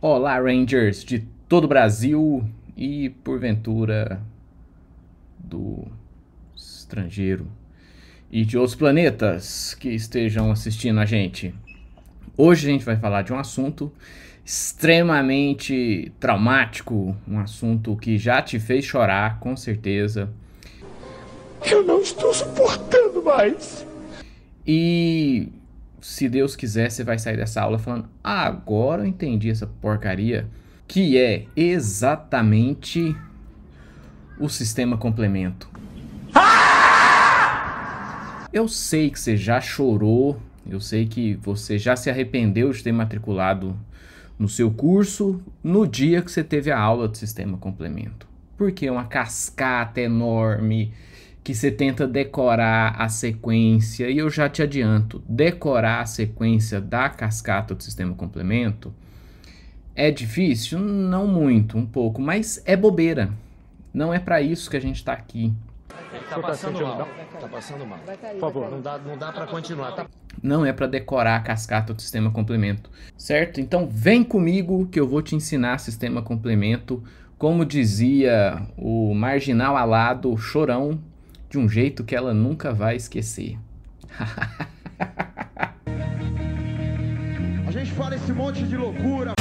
Olá, Rangers de todo o Brasil e porventura do estrangeiro e de outros planetas que estejam assistindo a gente. Hoje a gente vai falar de um assunto extremamente traumático, um assunto que já te fez chorar, com certeza. Eu não estou suportando mais. E se Deus quiser, você vai sair dessa aula falando: ah, agora eu entendi essa porcaria, que é exatamente o sistema complemento. Ah! Eu sei que você já chorou, eu sei que você já se arrependeu de ter matriculado no seu curso no dia que você teve a aula do sistema complemento. Porque é uma cascata enorme que você tenta decorar a sequência, e eu já te adianto, decorar a sequência da cascata do sistema complemento é difícil? Não muito, um pouco, mas é bobeira. Não é para isso que a gente está aqui. está tá passando mal. Tá passando mal. Por favor, não dá, não dá para continuar. Tá... Não é para decorar a cascata do sistema complemento, certo? Então vem comigo que eu vou te ensinar sistema complemento. Como dizia o marginal alado Chorão, de um jeito que ela nunca vai esquecer. A gente fala esse monte de loucura.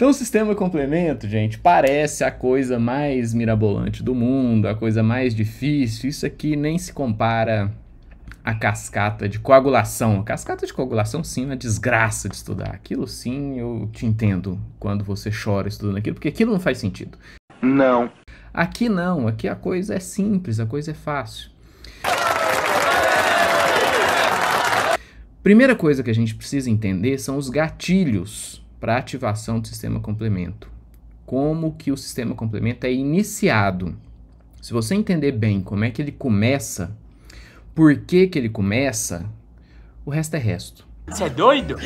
Então, o sistema complemento, gente, parece a coisa mais mirabolante do mundo, a coisa mais difícil. Isso aqui nem se compara à cascata de coagulação. A cascata de coagulação, sim, é uma desgraça de estudar. Aquilo, sim, eu te entendo quando você chora estudando aquilo, porque aquilo não faz sentido. Não. Aqui não, aqui a coisa é simples, a coisa é fácil. Primeira coisa que a gente precisa entender são os gatilhos para ativação do sistema complemento. Como que o sistema complemento é iniciado? Se você entender bem como é que ele começa, por que que ele começa, o resto é resto. Você é doido?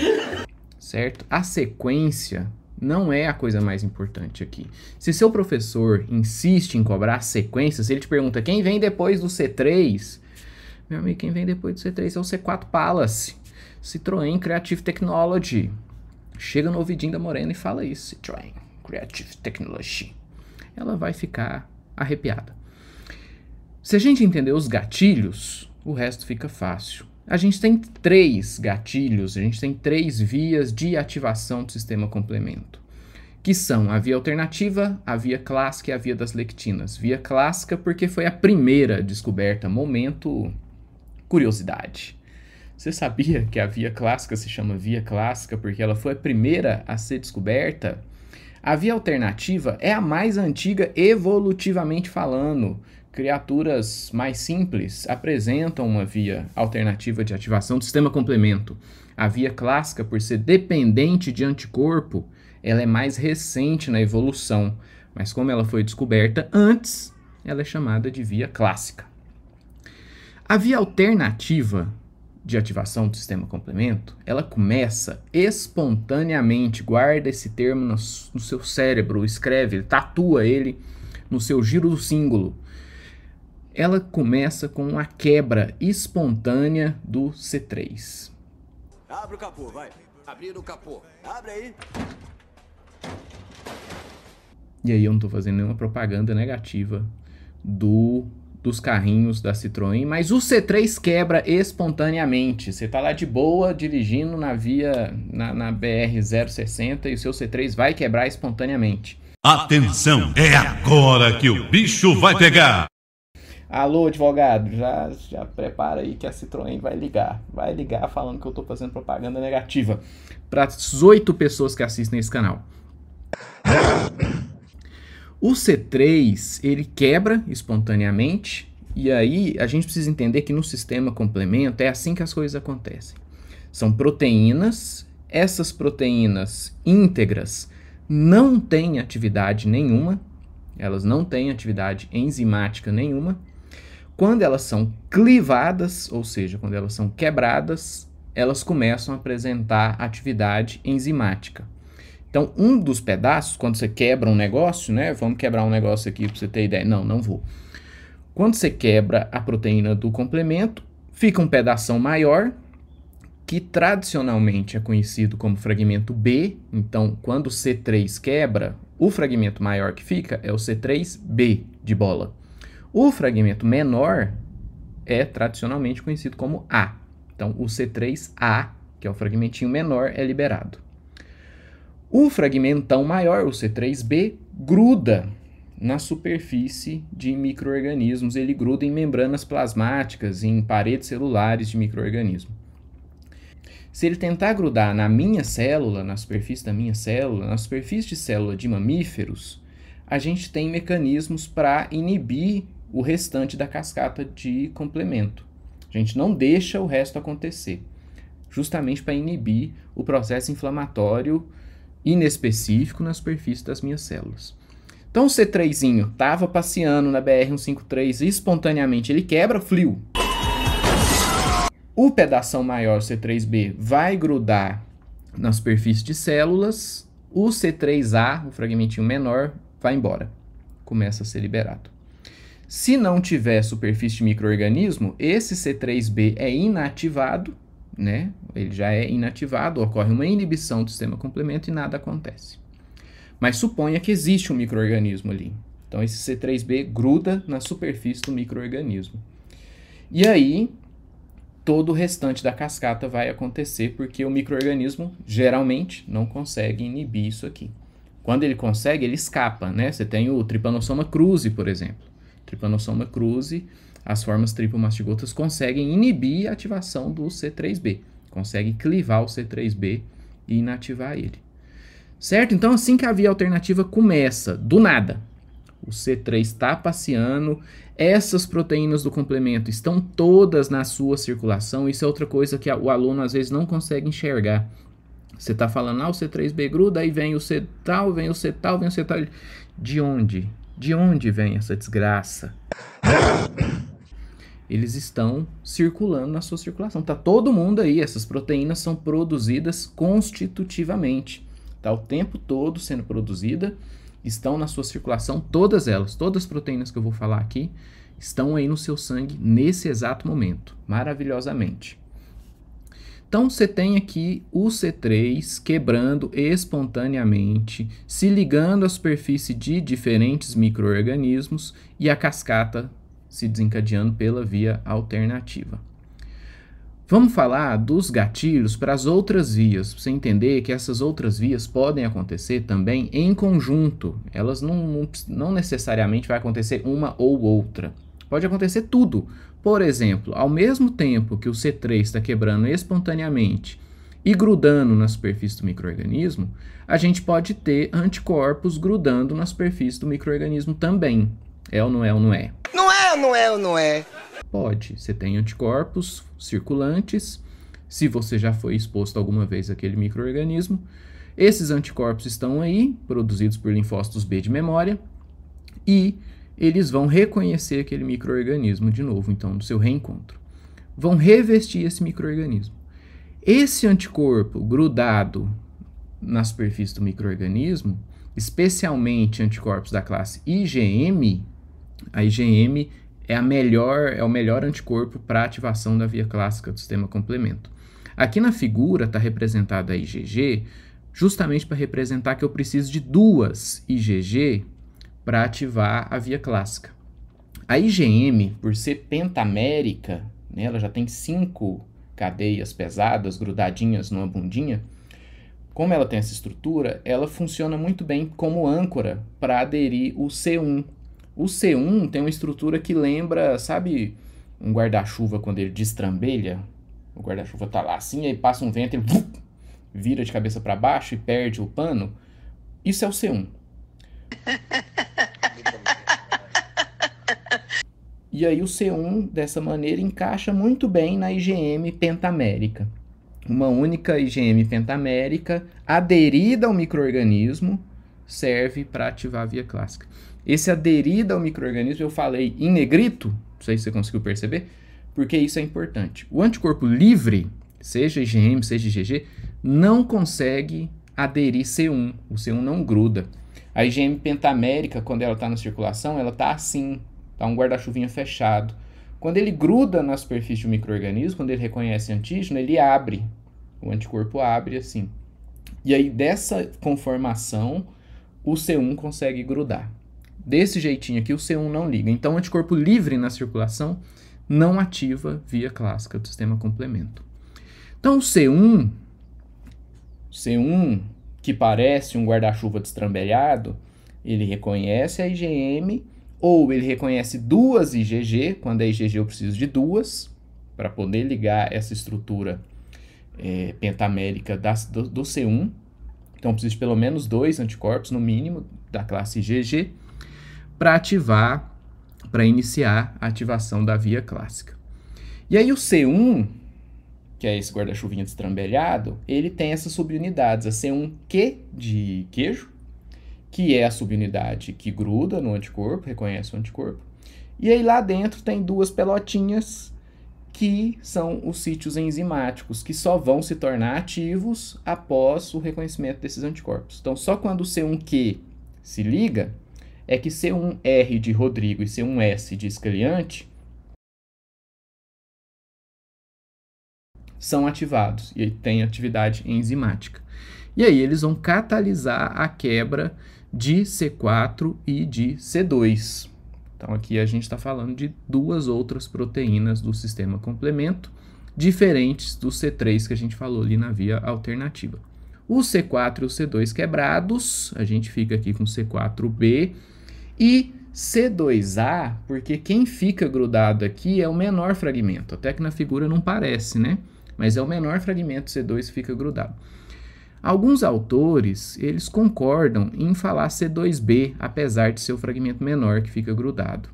Certo? A sequência não é a coisa mais importante aqui. Se seu professor insiste em cobrar sequências, ele te pergunta quem vem depois do C3, meu amigo, quem vem depois do C3 é o C4 Palace, Citroën Creative Technology, chega no ouvidinho da Morena e fala isso, Citroën Creative Technology. Ela vai ficar arrepiada. Se a gente entender os gatilhos, o resto fica fácil. A gente tem três gatilhos, a gente tem três vias de ativação do sistema complemento, que são a via alternativa, a via clássica e a via das lectinas. Via clássica porque foi a primeira descoberta, momento curiosidade. Você sabia que a via clássica se chama via clássica porque ela foi a primeira a ser descoberta? A via alternativa é a mais antiga evolutivamente falando. Criaturas mais simples apresentam uma via alternativa de ativação do sistema complemento. A via clássica, por ser dependente de anticorpo, ela é mais recente na evolução, mas como ela foi descoberta antes, ela é chamada de via clássica. A via alternativa de ativação do sistema complemento, ela começa espontaneamente, guarda esse termo no, no seu cérebro, escreve, tatua ele no seu giro do símbolo. Ela começa com a quebra espontânea do C3. Abre o capô, vai. Abrir o capô. Abre aí. E aí eu não estou fazendo nenhuma propaganda negativa do dos carrinhos da Citroën, mas o C3 quebra espontaneamente. Você tá lá de boa dirigindo na via na, na BR 060 e o seu C3 vai quebrar espontaneamente. Atenção, é agora que o bicho vai pegar. Alô, advogado, já, já prepara aí que a Citroën vai ligar. Vai ligar falando que eu tô fazendo propaganda negativa para as oito pessoas que assistem esse canal. O C3 ele quebra espontaneamente, e aí a gente precisa entender que no sistema complemento é assim que as coisas acontecem. São proteínas, essas proteínas íntegras não têm atividade nenhuma, elas não têm atividade enzimática nenhuma. Quando elas são clivadas, ou seja, quando elas são quebradas, elas começam a apresentar atividade enzimática. Então, um dos pedaços, quando você quebra um negócio, né? Vamos quebrar um negócio aqui para você ter ideia. Não, não vou. Quando você quebra a proteína do complemento, fica um pedaço maior, que tradicionalmente é conhecido como fragmento B. Então, quando o C3 quebra, o fragmento maior que fica é o C3B de bola. O fragmento menor é tradicionalmente conhecido como A. Então, o C3A, que é o fragmentinho menor, é liberado. O fragmentão maior, o C3b, gruda na superfície de microorganismos, ele gruda em membranas plasmáticas, em paredes celulares de microorganismo. Se ele tentar grudar na minha célula, na superfície da minha célula, na superfície de célula de mamíferos, a gente tem mecanismos para inibir o restante da cascata de complemento. A gente não deixa o resto acontecer, justamente para inibir o processo inflamatório inespecífico na superfície das minhas células. Então o C3 estava passeando na BR-153 espontaneamente ele quebra, fliu. O pedaço maior C3b vai grudar na superfície de células, o C3a, o fragmentinho menor, vai embora, começa a ser liberado. Se não tiver superfície de microorganismo, esse C3b é inativado né? Ele já é inativado, ocorre uma inibição do sistema complemento e nada acontece. Mas suponha que existe um microorganismo ali. Então esse C3b gruda na superfície do microorganismo. E aí todo o restante da cascata vai acontecer porque o microorganismo geralmente não consegue inibir isso aqui. Quando ele consegue, ele escapa, né? Você tem o Trypanosoma cruzi, por exemplo tripanossoma cruzi, as formas tripomastigotas conseguem inibir a ativação do C3b, conseguem clivar o C3b e inativar ele. Certo? Então, assim que a via alternativa começa, do nada, o C3 está passeando, essas proteínas do complemento estão todas na sua circulação, isso é outra coisa que a, o aluno às vezes não consegue enxergar. Você está falando, ah, o C3B gruda, aí vem o C tal, vem o C tal, vem o C tal. De onde? De onde vem essa desgraça? Eles estão circulando na sua circulação. Tá todo mundo aí. Essas proteínas são produzidas constitutivamente. Tá o tempo todo sendo produzida. Estão na sua circulação todas elas. Todas as proteínas que eu vou falar aqui estão aí no seu sangue nesse exato momento. Maravilhosamente. Então você tem aqui o C3 quebrando espontaneamente, se ligando à superfície de diferentes microorganismos e a cascata se desencadeando pela via alternativa. Vamos falar dos gatilhos para as outras vias, para você entender que essas outras vias podem acontecer também em conjunto. Elas não, não, não necessariamente vai acontecer uma ou outra. Pode acontecer tudo, por exemplo, ao mesmo tempo que o C3 está quebrando espontaneamente e grudando na superfície do microorganismo, a gente pode ter anticorpos grudando na superfície do microorganismo também. É ou não é ou não é? Não é ou não é ou não é? Pode. Você tem anticorpos circulantes, se você já foi exposto alguma vez àquele microorganismo. Esses anticorpos estão aí, produzidos por linfócitos B de memória, e eles vão reconhecer aquele microorganismo de novo, então, no seu reencontro. Vão revestir esse microorganismo. Esse anticorpo grudado na superfície do microorganismo, especialmente anticorpos da classe IgM, a IgM é, a melhor, é o melhor anticorpo para ativação da via clássica do sistema complemento. Aqui na figura está representada a IgG, justamente para representar que eu preciso de duas IgG para ativar a via clássica. A IgM, por ser pentamérica, né, ela já tem cinco cadeias pesadas grudadinhas numa bundinha. Como ela tem essa estrutura, ela funciona muito bem como âncora para aderir o C1. O C1 tem uma estrutura que lembra, sabe, um guarda-chuva quando ele destrambelha? O guarda-chuva está lá assim, aí passa um vento, ele vira de cabeça para baixo e perde o pano. Isso é o C1. E aí o C1, dessa maneira, encaixa muito bem na IgM pentamérica. Uma única IgM pentamérica aderida ao microorganismo serve para ativar a via clássica. Esse aderida ao microorganismo eu falei em negrito, não sei se você conseguiu perceber, porque isso é importante. O anticorpo livre, seja IgM, seja IgG, não consegue aderir C1. O C1 não gruda. A IgM pentamérica, quando ela está na circulação, ela está assim, tá? um guarda-chuvinha fechado. Quando ele gruda na superfície do microorganismo, quando ele reconhece antígeno, ele abre. O anticorpo abre assim. E aí, dessa conformação, o C1 consegue grudar. Desse jeitinho aqui, o C1 não liga. Então, o anticorpo livre na circulação não ativa via clássica do sistema complemento. Então, o C1, C1 que parece um guarda-chuva destrambelhado, ele reconhece a IgM ou ele reconhece duas IgG, quando é IgG eu preciso de duas, para poder ligar essa estrutura é, pentamérica do, do, C1. Então eu preciso de pelo menos dois anticorpos, no mínimo, da classe IgG, para ativar, para iniciar a ativação da via clássica. E aí o C1, que é esse guarda-chuvinha destrambelhado, ele tem essas subunidades, a C1Q de queijo, que é a subunidade que gruda no anticorpo, reconhece o anticorpo. E aí lá dentro tem duas pelotinhas que são os sítios enzimáticos, que só vão se tornar ativos após o reconhecimento desses anticorpos. Então, só quando o C1Q se liga, é que C1R de Rodrigo e C1S de Escaliante são ativados e tem atividade enzimática. E aí eles vão catalisar a quebra de C4 e de C2. Então aqui a gente está falando de duas outras proteínas do sistema complemento, diferentes do C3 que a gente falou ali na via alternativa. O C4 e o C2 quebrados, a gente fica aqui com C4B e C2A, porque quem fica grudado aqui é o menor fragmento, até que na figura não parece, né? Mas é o menor fragmento C2 que fica grudado. Alguns autores, eles concordam em falar C2b, apesar de ser o fragmento menor que fica grudado.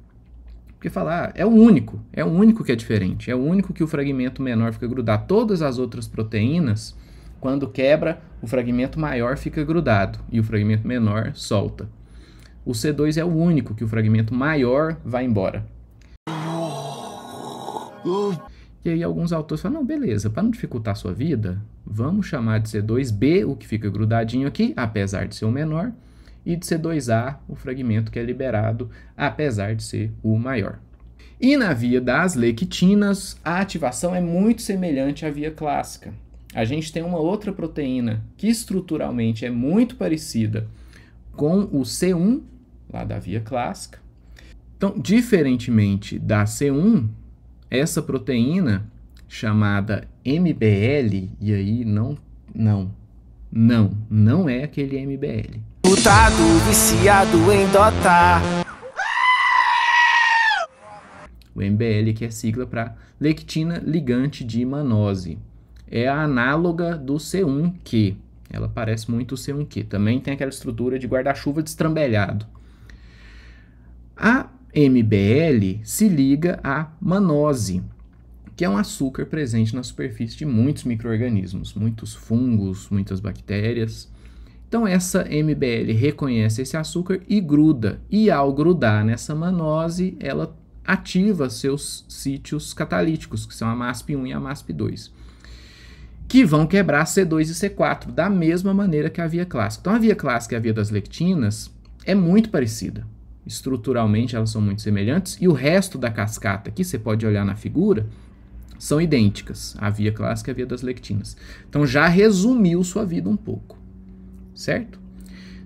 Porque falar, ah, é o único, é o único que é diferente, é o único que o fragmento menor fica grudado. Todas as outras proteínas, quando quebra, o fragmento maior fica grudado e o fragmento menor solta. O C2 é o único que o fragmento maior vai embora. E aí alguns autores falam, não, beleza, para não dificultar a sua vida, vamos chamar de C2B, o que fica grudadinho aqui, apesar de ser o menor, e de C2A, o fragmento que é liberado, apesar de ser o maior. E na via das lectinas, a ativação é muito semelhante à via clássica. A gente tem uma outra proteína que estruturalmente é muito parecida com o C1, lá da via clássica. Então, diferentemente da C1, essa proteína chamada MBL, e aí não, não, não, não é aquele MBL. Putado, viciado em O MBL que é sigla para lectina ligante de manose É a análoga do C1Q. Ela parece muito o C1Q. Também tem aquela estrutura de guarda-chuva destrambelhado. A MBL se liga à manose, que é um açúcar presente na superfície de muitos micro-organismos, muitos fungos, muitas bactérias. Então, essa MBL reconhece esse açúcar e gruda. E ao grudar nessa manose, ela ativa seus sítios catalíticos, que são a MASP1 e a MASP2, que vão quebrar C2 e C4, da mesma maneira que a via clássica. Então, a via clássica e a via das lectinas é muito parecida estruturalmente elas são muito semelhantes, e o resto da cascata aqui, você pode olhar na figura, são idênticas, a via clássica e a via das lectinas. Então já resumiu sua vida um pouco, certo?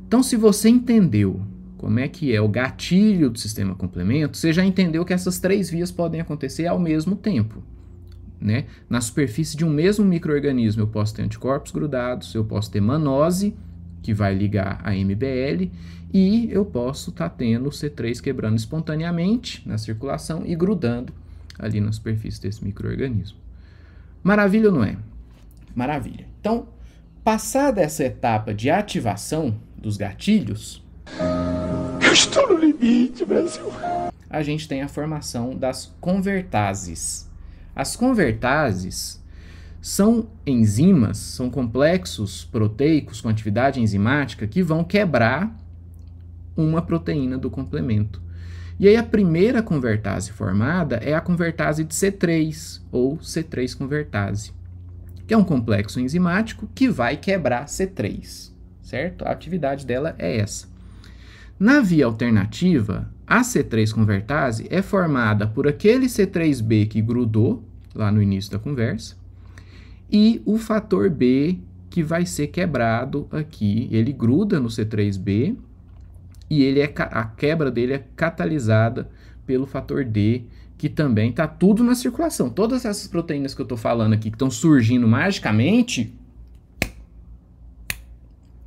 Então se você entendeu como é que é o gatilho do sistema complemento, você já entendeu que essas três vias podem acontecer ao mesmo tempo. Né? Na superfície de um mesmo microorganismo eu posso ter anticorpos grudados, eu posso ter manose, que vai ligar a MBL, e eu posso estar tá tendo o C3 quebrando espontaneamente na circulação e grudando ali na superfície desse microorganismo. Maravilha ou não é? Maravilha. Então, passada essa etapa de ativação dos gatilhos, eu estou no limite, Brasil. A gente tem a formação das convertases. As convertases são enzimas, são complexos proteicos com atividade enzimática que vão quebrar uma proteína do complemento. E aí a primeira convertase formada é a convertase de C3 ou C3 convertase, que é um complexo enzimático que vai quebrar C3, certo? A atividade dela é essa. Na via alternativa, a C3 convertase é formada por aquele C3b que grudou lá no início da conversa e o fator B que vai ser quebrado aqui, ele gruda no C3B e ele é a quebra dele é catalisada pelo fator D, que também está tudo na circulação. Todas essas proteínas que eu estou falando aqui que estão surgindo magicamente.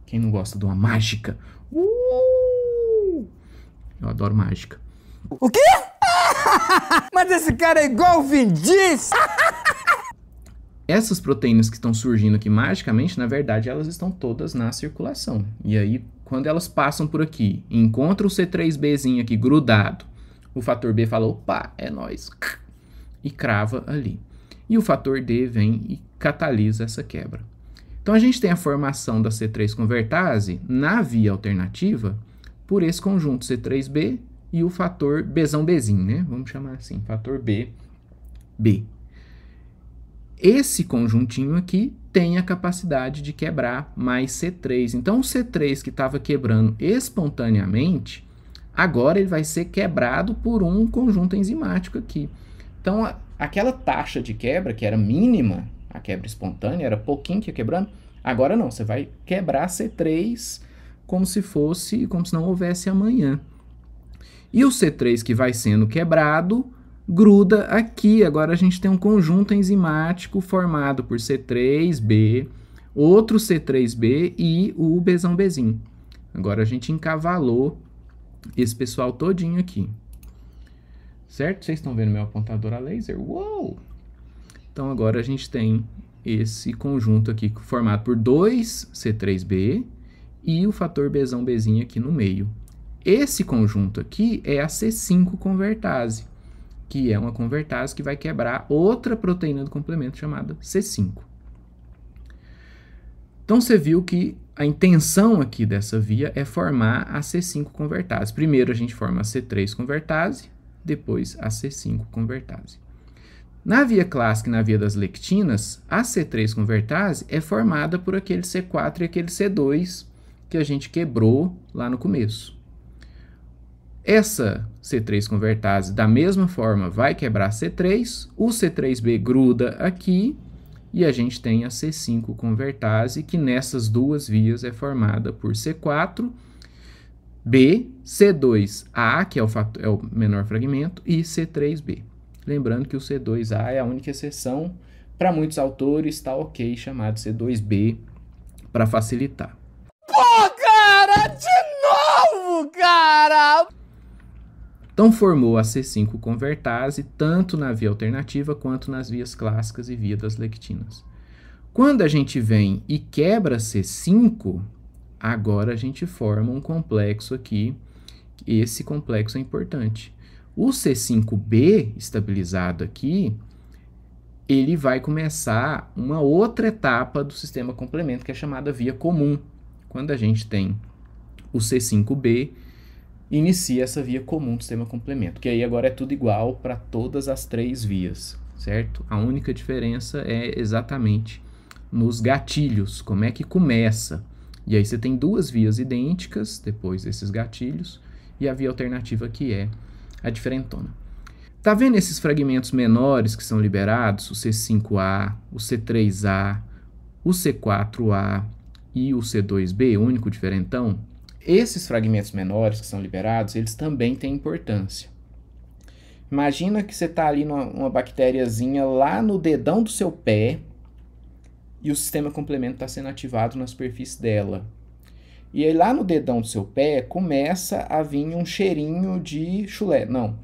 Quem não gosta de uma mágica? Uh! Eu adoro mágica. O quê? Mas esse cara é igual o Vin Diesel! essas proteínas que estão surgindo aqui magicamente, na verdade, elas estão todas na circulação. E aí, quando elas passam por aqui, encontra o C3Bzinho aqui grudado, o fator B fala, opa, é nós e crava ali. E o fator D vem e catalisa essa quebra. Então, a gente tem a formação da C3 convertase na via alternativa por esse conjunto C3B e o fator Bzão Bzinho, né? Vamos chamar assim, fator B, B esse conjuntinho aqui tem a capacidade de quebrar mais C3. Então, o C3 que estava quebrando espontaneamente, agora ele vai ser quebrado por um conjunto enzimático aqui. Então, a, aquela taxa de quebra, que era mínima, a quebra espontânea, era pouquinho que ia quebrando, agora não, você vai quebrar C3 como se fosse, como se não houvesse amanhã. E o C3 que vai sendo quebrado, gruda aqui. Agora a gente tem um conjunto enzimático formado por C3B, outro C3B e o Bzão Bzinho. Agora a gente encavalou esse pessoal todinho aqui. Certo? Vocês estão vendo meu apontador a laser? Uou! Então agora a gente tem esse conjunto aqui formado por dois C3B e o fator Bzão Bzinho aqui no meio. Esse conjunto aqui é a C5 convertase que é uma convertase que vai quebrar outra proteína do complemento chamada C5. Então você viu que a intenção aqui dessa via é formar a C5 convertase. Primeiro a gente forma a C3 convertase, depois a C5 convertase. Na via clássica e na via das lectinas, a C3 convertase é formada por aquele C4 e aquele C2 que a gente quebrou lá no começo. Essa C3 convertase, da mesma forma, vai quebrar C3, o C3B gruda aqui e a gente tem a C5 convertase, que nessas duas vias é formada por C4, B, C2A, que é o, fator, é o menor fragmento, e C3B. Lembrando que o C2A é a única exceção, para muitos autores está ok chamado C2B para facilitar. Pô, cara, de novo, cara! Então formou a C5 convertase tanto na via alternativa quanto nas vias clássicas e via das lectinas. Quando a gente vem e quebra C5, agora a gente forma um complexo aqui. Esse complexo é importante. O C5B estabilizado aqui, ele vai começar uma outra etapa do sistema complemento, que é chamada via comum. Quando a gente tem o C5B inicia essa via comum do sistema complemento, que aí agora é tudo igual para todas as três vias, certo? A única diferença é exatamente nos gatilhos, como é que começa. E aí você tem duas vias idênticas depois desses gatilhos e a via alternativa que é a diferentona. Tá vendo esses fragmentos menores que são liberados, o C5A, o C3A, o C4A e o C2B, o único diferentão? Esses fragmentos menores que são liberados, eles também têm importância. Imagina que você está ali numa uma bactériazinha lá no dedão do seu pé e o sistema complemento está sendo ativado na superfície dela. E aí lá no dedão do seu pé começa a vir um cheirinho de chulé, não,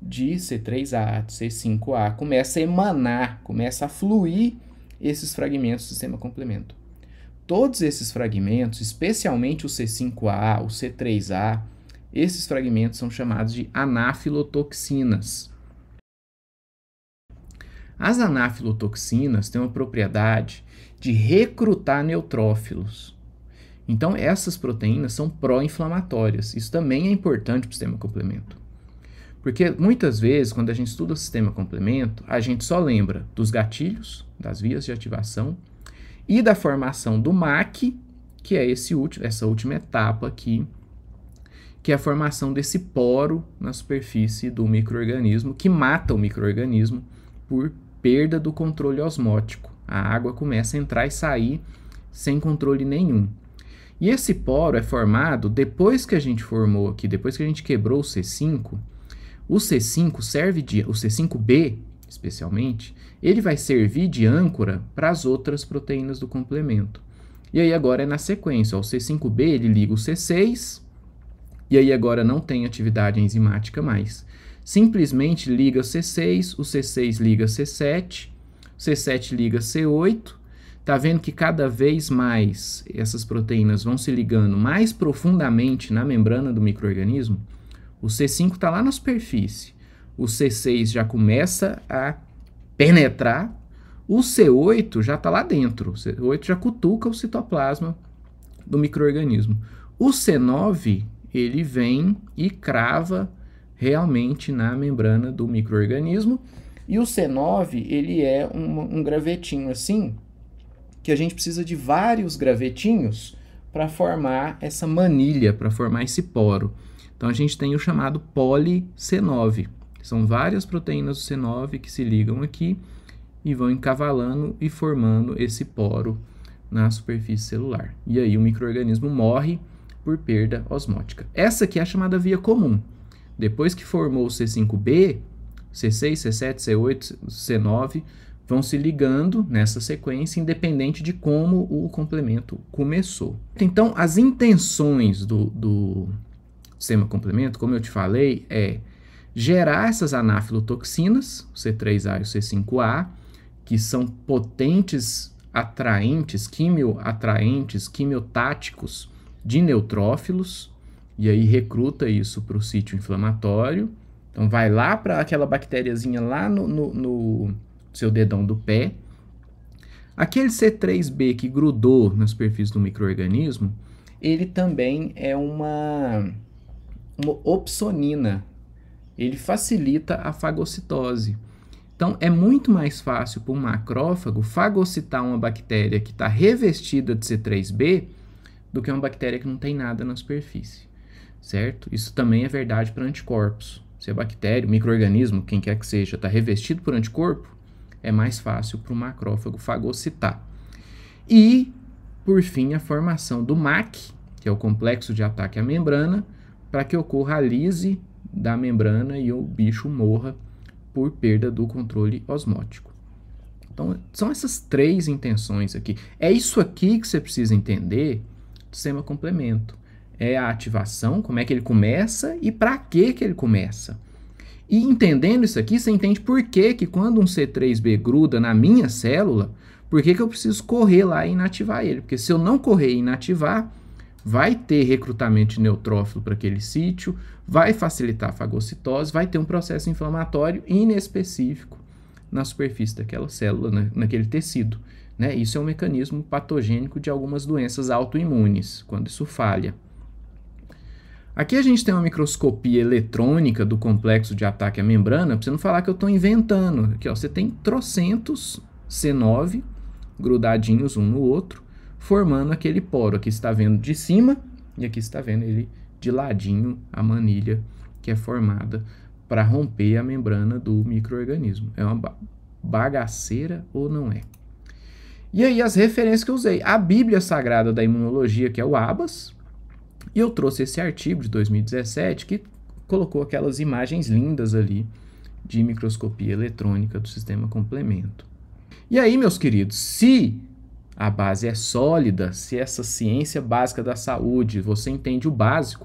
de C3A, C5A, começa a emanar, começa a fluir esses fragmentos do sistema complemento. Todos esses fragmentos, especialmente o C5A, o C3A, esses fragmentos são chamados de anafilotoxinas. As anafilotoxinas têm uma propriedade de recrutar neutrófilos. Então, essas proteínas são pró-inflamatórias. Isso também é importante para o sistema complemento. Porque muitas vezes, quando a gente estuda o sistema complemento, a gente só lembra dos gatilhos, das vias de ativação, e da formação do MAC, que é esse último, essa última etapa aqui, que é a formação desse poro na superfície do microorganismo, que mata o microorganismo por perda do controle osmótico. A água começa a entrar e sair sem controle nenhum. E esse poro é formado depois que a gente formou aqui, depois que a gente quebrou o C5, o C5 serve de o C5b especialmente, ele vai servir de âncora para as outras proteínas do complemento. E aí agora é na sequência, ó, o C5b ele liga o C6, e aí agora não tem atividade enzimática mais. Simplesmente liga o C6, o C6 liga C7, o C7 liga C8, Está vendo que cada vez mais essas proteínas vão se ligando mais profundamente na membrana do microorganismo? O C5 está lá na superfície o C6 já começa a penetrar, o C8 já está lá dentro, o C8 já cutuca o citoplasma do microorganismo. O C9 ele vem e crava realmente na membrana do microorganismo e o C9 ele é um, um gravetinho assim que a gente precisa de vários gravetinhos para formar essa manilha, para formar esse poro. Então a gente tem o chamado poli C9. São várias proteínas do C9 que se ligam aqui e vão encavalando e formando esse poro na superfície celular. E aí o microorganismo morre por perda osmótica. Essa aqui é a chamada via comum. Depois que formou o C5b, C6, C7, C8, C9 vão se ligando nessa sequência, independente de como o complemento começou. Então, as intenções do, do sistema complemento, como eu te falei, é gerar essas anafilotoxinas, o C3A e o C5A, que são potentes atraentes, quimioatraentes, quimiotáticos de neutrófilos, e aí recruta isso para o sítio inflamatório. Então vai lá para aquela bactériazinha lá no, no, no seu dedão do pé. Aquele C3B que grudou na superfície do microorganismo, ele também é uma, uma opsonina ele facilita a fagocitose. Então, é muito mais fácil para um macrófago fagocitar uma bactéria que está revestida de C3b do que uma bactéria que não tem nada na superfície, certo? Isso também é verdade para anticorpos. Se a bactéria, o microorganismo, quem quer que seja, está revestido por anticorpo, é mais fácil para o macrófago fagocitar. E, por fim, a formação do MAC, que é o complexo de ataque à membrana, para que ocorra a lise da membrana e o bicho morra por perda do controle osmótico. Então, são essas três intenções aqui. É isso aqui que você precisa entender do sistema complemento. É a ativação, como é que ele começa e para que que ele começa. E entendendo isso aqui, você entende por que, que quando um C3b gruda na minha célula, por que, que eu preciso correr lá e inativar ele? Porque se eu não correr e inativar, vai ter recrutamento de neutrófilo para aquele sítio, vai facilitar a fagocitose, vai ter um processo inflamatório inespecífico na superfície daquela célula, né, naquele tecido. Né? Isso é um mecanismo patogênico de algumas doenças autoimunes, quando isso falha. Aqui a gente tem uma microscopia eletrônica do complexo de ataque à membrana, para você não falar que eu estou inventando. Aqui ó, você tem trocentos C9 grudadinhos um no outro, formando aquele poro. Aqui está vendo de cima e aqui está vendo ele de ladinho, a manilha que é formada para romper a membrana do microorganismo. É uma bagaceira ou não é? E aí as referências que eu usei. A Bíblia Sagrada da Imunologia, que é o ABAS, e eu trouxe esse artigo de 2017 que colocou aquelas imagens lindas ali de microscopia eletrônica do sistema complemento. E aí, meus queridos, se a base é sólida, se essa ciência básica da saúde você entende o básico,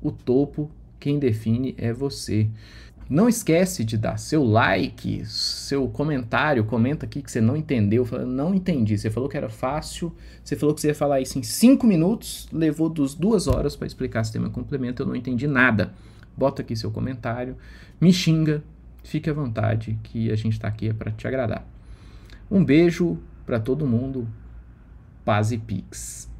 o topo quem define é você. Não esquece de dar seu like, seu comentário, comenta aqui que você não entendeu, não entendi, você falou que era fácil, você falou que você ia falar isso em 5 minutos, levou dos duas horas para explicar sistema complemento, eu não entendi nada. Bota aqui seu comentário, me xinga, fique à vontade que a gente está aqui é para te agradar. Um beijo para todo mundo, Paz e Pix.